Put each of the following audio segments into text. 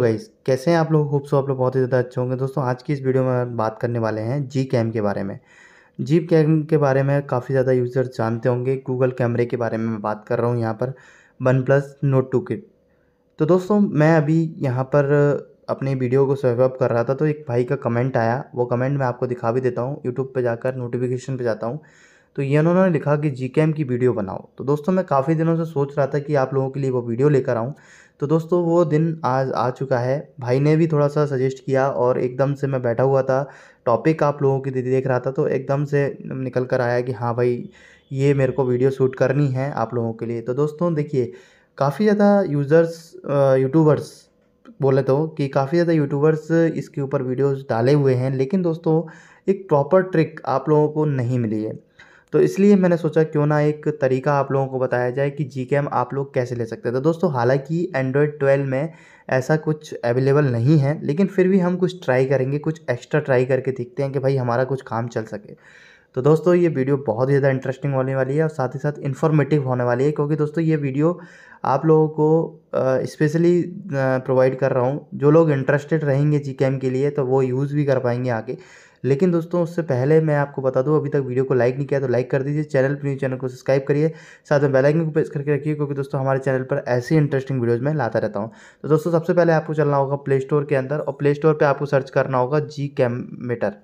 तो गाइस कैसे हैं आप लोग होप सो आप लोग बहुत ही ज़्यादा अच्छे होंगे दोस्तों आज की इस वीडियो में हम बात करने वाले हैं जी कैम के बारे में जी कैम के बारे में काफ़ी ज़्यादा यूज़र जानते होंगे गूगल कैमरे के बारे में मैं बात कर रहा हूँ यहाँ पर वन प्लस नोट टू किट तो दोस्तों मैं अभी यहाँ पर अपनी वीडियो को सर्वअप कर रहा था तो एक भाई का कमेंट आया वो कमेंट मैं आपको दिखा भी देता हूँ यूट्यूब पर जाकर नोटिफिकेशन पर जाता हूँ तो ये उन्होंने लिखा कि जी की वीडियो बनाओ तो दोस्तों मैं काफ़ी दिनों से सोच रहा था कि आप लोगों के लिए वो वीडियो लेकर आऊँ तो दोस्तों वो दिन आज आ चुका है भाई ने भी थोड़ा सा सजेस्ट किया और एकदम से मैं बैठा हुआ था टॉपिक आप लोगों की देख रहा था तो एकदम से निकल कर आया कि हाँ भाई ये मेरे को वीडियो शूट करनी है आप लोगों के लिए तो दोस्तों देखिए काफ़ी ज़्यादा यूज़र्स यूट्यूबर्स बोले तो कि काफ़ी ज़्यादा यूट्यूबर्स इसके ऊपर वीडियोस डाले हुए हैं लेकिन दोस्तों एक प्रॉपर ट्रिक आप लोगों को नहीं मिली है तो इसलिए मैंने सोचा क्यों ना एक तरीका आप लोगों को बताया जाए कि जी आप लोग कैसे ले सकते हैं तो दोस्तों हालांकि एंड्रॉयड ट्वेल्व में ऐसा कुछ अवेलेबल नहीं है लेकिन फिर भी हम कुछ ट्राई करेंगे कुछ एक्स्ट्रा ट्राई करके देखते हैं कि भाई हमारा कुछ काम चल सके तो दोस्तों ये वीडियो बहुत ही ज़्यादा इंटरेस्टिंग होने वाली है और साथ ही साथ इन्फॉर्मेटिव होने वाली है क्योंकि दोस्तों ये वीडियो आप लोगों को स्पेशली प्रोवाइड कर रहा हूँ जो लोग इंटरेस्टेड रहेंगे जी के लिए तो वो यूज़ भी कर पाएंगे आगे लेकिन दोस्तों उससे पहले मैं आपको बता दूँ अभी तक वीडियो को लाइक नहीं किया तो लाइक कर दीजिए चैनल पर न्यूज़ चैनल को सब्सक्राइब करिए साथ में बेलाइकन को प्रेस करके रखिए क्योंकि दोस्तों हमारे चैनल पर ऐसी इंटरेस्टिंग वीडियोज़ मैं लाता रहता हूँ तो दोस्तों सबसे पहले आपको चलना होगा प्ले स्टोर के अंदर और प्ले स्टोर पर आपको सर्च करना होगा जी कैमेटर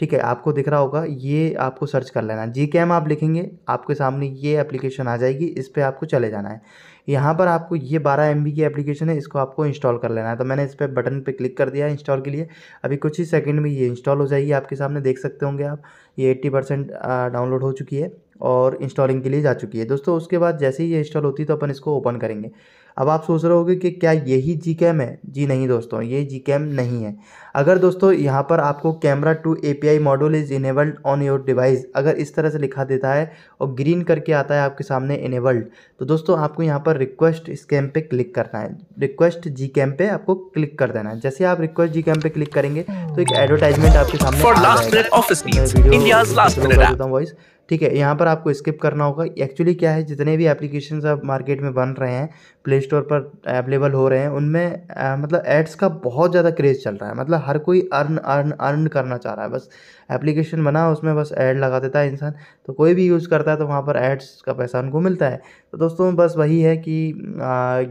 ठीक है आपको दिख रहा होगा ये आपको सर्च कर लेना है जी कैम आप लिखेंगे आपके सामने ये एप्लीकेशन आ जाएगी इस पर आपको चले जाना है यहाँ पर आपको ये बारह एम की एप्लीकेशन है इसको आपको इंस्टॉल कर लेना है तो मैंने इस पर बटन पर क्लिक कर दिया है इंस्टॉल के लिए अभी कुछ ही सेकेंड में ये इंस्टॉल हो जाएगी आपके सामने देख सकते होंगे आप ये एट्टी परसेंट डाउनलोड हो चुकी है और इंस्टॉलिंग के लिए जा चुकी है दोस्तों उसके बाद जैसे ही ये इंस्टॉल होती है तो अपन इसको ओपन करेंगे अब आप सोच रहे होगे कि क्या यही जी कैम है जी नहीं दोस्तों ये जी कैम नहीं है अगर दोस्तों यहाँ पर आपको camera two a module is enabled on your device अगर इस तरह से लिखा देता है और ग्रीन करके आता है आपके सामने इनेबल्ड तो दोस्तों आपको यहाँ पर रिक्वेस्ट इस कैम पे क्लिक करना है रिक्वेस्ट जी कैम पे आपको क्लिक कर देना है जैसे आप रिक्वेस्ट जी कैम पे क्लिक करेंगे तो एक एडवर्टाइजमेंट आपके सामने वॉइस ठीक है यहाँ पर आपको स्किप करना होगा एक्चुअली क्या है जितने भी एप्लीकेशन अब मार्केट में बन रहे हैं प्ले स्टोर पर अवेलेबल हो रहे हैं उनमें मतलब एड्स का बहुत ज़्यादा क्रेज़ चल रहा है मतलब हर कोई अर्न अर्न अर्न करना चाह रहा है बस एप्लीकेशन बना उसमें बस ऐड लगा देता है इंसान तो कोई भी यूज़ करता है तो वहाँ पर एड्स का पैसा उनको मिलता है तो दोस्तों बस वही है कि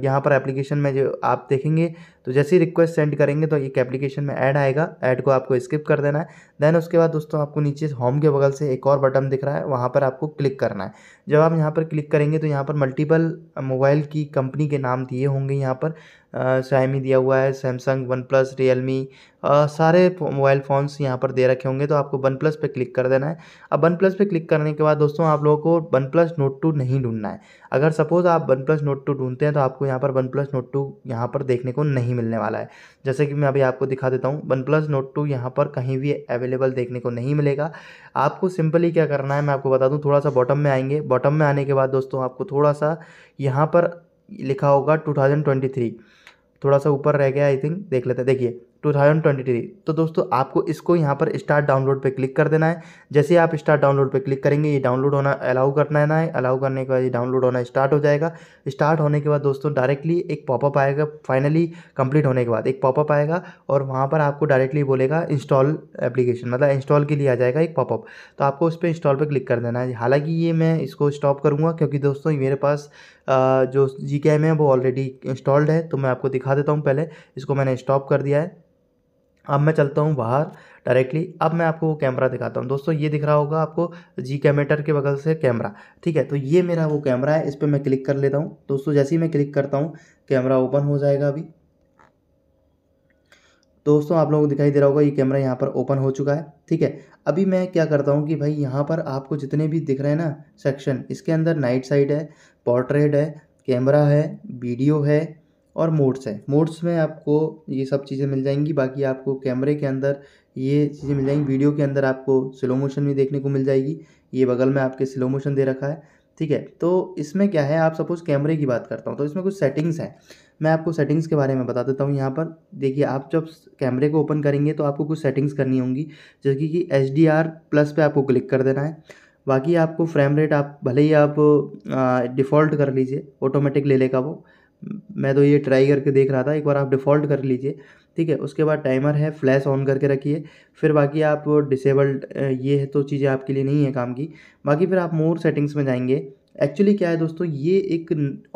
यहाँ पर एप्लीकेशन में जो आप देखेंगे तो जैसे ही रिक्वेस्ट सेंड करेंगे तो एक एप्लीकेशन में ऐड आएगा ऐड को आपको स्किप कर देना है देन उसके बाद दोस्तों आपको नीचे होम के बगल से एक और बटन दिख रहा है वहाँ पर आपको क्लिक करना है जब आप यहाँ पर क्लिक करेंगे तो यहाँ पर मल्टीपल मोबाइल की कंपनी के नाम दिए होंगे यहाँ पर शायमी दिया हुआ है सैमसंग वन प्लस रियलमी सारे मोबाइल फ़ोन्स यहाँ पर दे रखे होंगे तो आपको वन प्लस पर क्लिक कर देना है अब वन प्लस पर क्लिक करने के बाद दोस्तों आप लोगों को वन प्लस नोट टू नहीं ढूंढना है अगर सपोज़ आप वन प्लस नोट टू ढूंढते हैं तो आपको यहाँ पर वन प्लस नोट टू यहाँ पर देखने को नहीं मिलने वाला है जैसे कि मैं अभी आपको दिखा देता हूँ वन प्लस नोट टू यहाँ पर कहीं भी अवेलेबल देखने को नहीं मिलेगा आपको सिंपली क्या करना है मैं आपको बता दूँ थोड़ा सा बॉटम में आएंगे बॉटम में आने के बाद दोस्तों आपको थोड़ा सा यहाँ पर लिखा होगा टू थाउजेंड ट्वेंटी थ्री थोड़ा सा ऊपर रह गया आई थिंक देख लेते हैं देखिए 2023 तो दोस्तों आपको इसको यहाँ पर स्टार्ट डाउनलोड पे क्लिक कर देना है जैसे आप स्टार्ट डाउनलोड पे क्लिक करेंगे ये डाउनलोड होना अलाउ करना है ना है अलाउ करने के बाद ये डाउनलोड होना स्टार्ट हो जाएगा स्टार्ट होने के बाद दोस्तों डायरेक्टली एक पॉपअप आएगा फाइनली कंप्लीट होने के बाद एक पॉपअप आएगा और वहाँ पर आपको डायरेक्टली बोलेगा इंस्टॉल एप्लीकेशन मतलब इंस्टॉल के लिए आ जाएगा एक पॉपअप तो आपको उस पर इंस्टॉल पर क्लिक कर देना है हालाँकि ये मैं इसको स्टॉप करूँगा क्योंकि दोस्तों मेरे पास जो जी है वो ऑलरेडी इंस्टॉल्ड है तो मैं आपको दिखा देता हूँ पहले इसको मैंने स्टॉप कर दिया है अब मैं चलता हूँ बाहर डायरेक्टली अब मैं आपको वो कैमरा दिखाता हूँ दोस्तों ये दिख रहा होगा आपको जी कैमेटर के बगल से कैमरा ठीक है तो ये मेरा वो कैमरा है इस पर मैं क्लिक कर लेता हूँ दोस्तों जैसे ही मैं क्लिक करता हूँ कैमरा ओपन हो जाएगा अभी दोस्तों आप लोगों को दिखाई दे रहा होगा ये कैमरा यहाँ पर ओपन हो चुका है ठीक है अभी मैं क्या करता हूँ कि भाई यहाँ पर आपको जितने भी दिख रहे हैं ना सेक्शन इसके अंदर नाइट साइड है पोर्ट्रेट है कैमरा है वीडियो है और मोड्स है मोड्स में आपको ये सब चीज़ें मिल जाएंगी बाकी आपको कैमरे के अंदर ये चीज़ें मिल जाएंगी वीडियो के अंदर आपको स्लो मोशन भी देखने को मिल जाएगी ये बगल में आपके स्लो मोशन दे रखा है ठीक है तो इसमें क्या है आप सपोज़ कैमरे की बात करता हूँ तो इसमें कुछ सेटिंग्स हैं मैं आपको सेटिंग्स के बारे में बता देता हूँ यहाँ पर देखिए आप जब कैमरे को ओपन करेंगे तो आपको कुछ सेटिंग्स करनी होंगी जैसे कि एच डी आर प्लस पर आपको क्लिक कर देना है बाकी आपको फ्रेम रेट आप भले ही आप डिफ़ॉल्ट कर लीजिए ऑटोमेटिक ले लेगा वो मैं तो ये ट्राई करके देख रहा था एक बार आप डिफ़ॉल्ट कर लीजिए ठीक है उसके बाद टाइमर है फ्लैश ऑन करके रखिए फिर बाकी आप डिसेबल्ड ये है तो चीज़ें आपके लिए नहीं है काम की बाकी फिर आप मोर सेटिंग्स में जाएंगे एक्चुअली क्या है दोस्तों ये एक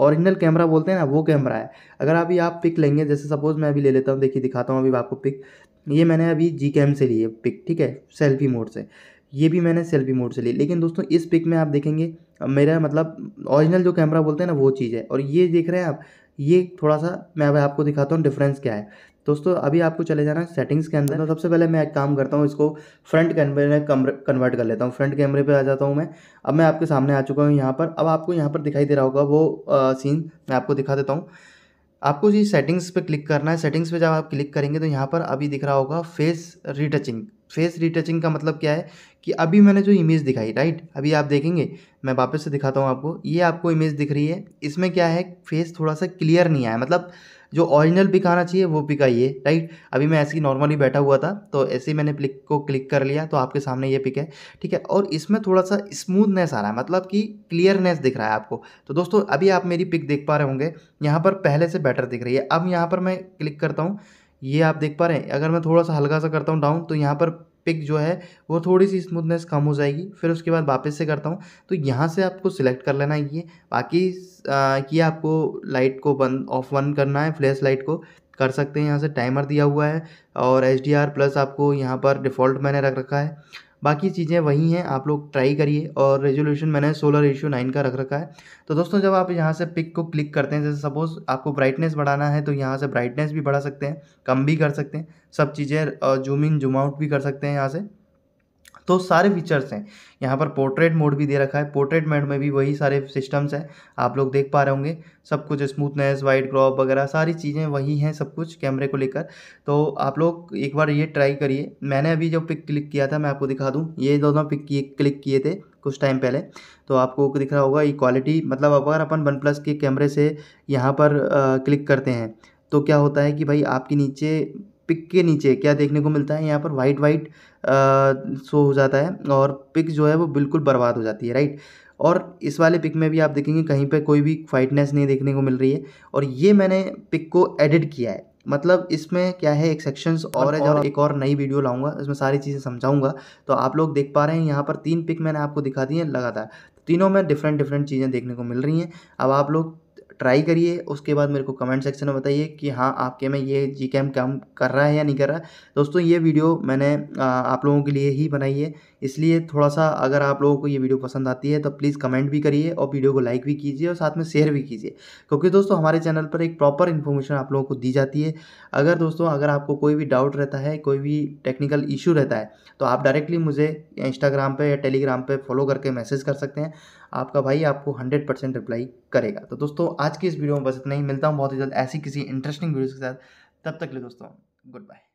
ओरिजिनल कैमरा बोलते हैं ना वो कैमरा है अगर अभी आप पिक लेंगे जैसे सपोज़ मैं अभी ले लेता हूँ देखिए दिखाता हूँ अभी आपको पिक ये मैंने अभी जी कैम से लिए पिक ठीक है सेल्फी मोड से ये भी मैंने सेल्फी मोड से ली लेकिन दोस्तों इस पिक में आप देखेंगे मेरा मतलब ओरिजिनल जो कैमरा बोलते हैं ना वो चीज़ है और ये देख रहे हैं आप ये थोड़ा सा मैं अभी आपको दिखाता हूँ डिफरेंस क्या है दोस्तों अभी आपको चले जाना है सेटिंग्स के अंदर तो सबसे पहले मैं एक काम करता हूँ इसको फ्रंट कैमरे में कन्वर्ट कर लेता हूँ फ्रंट कैमरे पे आ जाता हूँ मैं अब मैं आपके सामने आ चुका हूँ यहाँ पर अब आपको यहाँ पर दिखाई दे रहा होगा वो आ, सीन मैं आपको दिखा देता हूँ आपको जी सेटिंग्स पर क्लिक करना है सेटिंग्स पर जब आप क्लिक करेंगे तो यहाँ पर अभी दिख रहा होगा फेस रिटचिंग फेस रिटचिंग का मतलब क्या है कि अभी मैंने जो इमेज दिखाई राइट अभी आप देखेंगे मैं वापस से दिखाता हूँ आपको ये आपको इमेज दिख रही है इसमें क्या है फेस थोड़ा सा क्लियर नहीं आया मतलब जो ओरिजिनल पिक आना चाहिए वो पिक आई है राइट अभी मैं ऐसे ही नॉर्मली बैठा हुआ था तो ऐसे ही मैंने पिक को क्लिक कर लिया तो आपके सामने ये पिक है ठीक है और इसमें थोड़ा सा स्मूथनेस आ रहा है मतलब कि क्लियरनेस दिख रहा है आपको तो दोस्तों अभी आप मेरी पिक देख पा रहे होंगे यहाँ पर पहले से बेटर दिख रही है अब यहाँ पर मैं क्लिक करता हूँ ये आप देख पा रहे हैं अगर मैं थोड़ा सा हल्का सा करता हूँ डाउन तो यहाँ पर पिक जो है वो थोड़ी सी स्मूथनेस कम हो जाएगी फिर उसके बाद वापस से करता हूँ तो यहाँ से आपको सिलेक्ट कर लेना है ये बाकी ये आपको लाइट को बंद ऑफ वन करना है फ्लैश लाइट को कर सकते हैं यहाँ से टाइमर दिया हुआ है और एच प्लस आपको यहाँ पर डिफ़ॉल्ट मैंने रख रखा है बाकी चीज़ें वही हैं आप लोग ट्राई करिए और रेजोल्यूशन मैंने सोलर रेशियो नाइन का रख रखा है तो दोस्तों जब आप यहाँ से पिक को क्लिक करते हैं जैसे सपोज़ आपको ब्राइटनेस बढ़ाना है तो यहाँ से ब्राइटनेस भी बढ़ा सकते हैं कम भी कर सकते हैं सब चीज़ें जूम इन जूम आउट भी कर सकते हैं यहाँ से तो सारे फीचर्स हैं यहाँ पर पोर्ट्रेट मोड भी दे रखा है पोर्ट्रेट मोड में भी वही सारे सिस्टम्स हैं आप लोग देख पा रहे होंगे सब कुछ स्मूथनेस वाइट क्रॉप वगैरह सारी चीज़ें वही हैं सब कुछ कैमरे को लेकर तो आप लोग एक बार ये ट्राई करिए मैंने अभी जो पिक क्लिक किया था मैं आपको दिखा दूँ ये दोनों पिक क्लिक किए थे कुछ टाइम पहले तो आपको दिख रहा होगा ये क्वालिटी मतलब अगर अपन वन प्लस के कैमरे से यहाँ पर क्लिक करते हैं तो क्या होता है कि भाई आपके नीचे पिक के नीचे क्या देखने को मिलता है यहाँ पर वाइट वाइट शो हो जाता है और पिक जो है वो बिल्कुल बर्बाद हो जाती है राइट और इस वाले पिक में भी आप देखेंगे कहीं पे कोई भी फाइटनेस नहीं देखने को मिल रही है और ये मैंने पिक को एडिट किया है मतलब इसमें क्या है एक सेक्शंस और है और एक और नई वीडियो लाऊंगा इसमें सारी चीज़ें समझाऊंगा तो आप लोग देख पा रहे हैं यहाँ पर तीन पिक मैंने आपको दिखा दी है लगातार तीनों में डिफरेंट डिफरेंट चीज़ें देखने को मिल रही हैं अब आप लोग ट्राई करिए उसके बाद मेरे को कमेंट सेक्शन में बताइए कि हाँ आपके में ये जी कैम काम कर रहा है या नहीं कर रहा है दोस्तों ये वीडियो मैंने आप लोगों के लिए ही बनाई है इसलिए थोड़ा सा अगर आप लोगों को ये वीडियो पसंद आती है तो प्लीज़ कमेंट भी करिए और वीडियो को लाइक भी कीजिए और साथ में शेयर भी कीजिए क्योंकि दोस्तों हमारे चैनल पर एक प्रॉपर इन्फॉर्मेशन आप लोगों को दी जाती है अगर दोस्तों अगर आपको कोई भी डाउट रहता है कोई भी टेक्निकल इशू रहता है तो आप डायरेक्टली मुझे इंस्टाग्राम पर या टेलीग्राम पर फॉलो करके मैसेज कर सकते हैं आपका भाई आपको हंड्रेड परसेंट रिप्लाई करेगा तो दोस्तों आज की इस वीडियो में बस इतना ही मिलता हूँ बहुत ही जल्द ऐसी किसी इंटरेस्टिंग वीडियो के साथ तब तक ले दोस्तों गुड बाय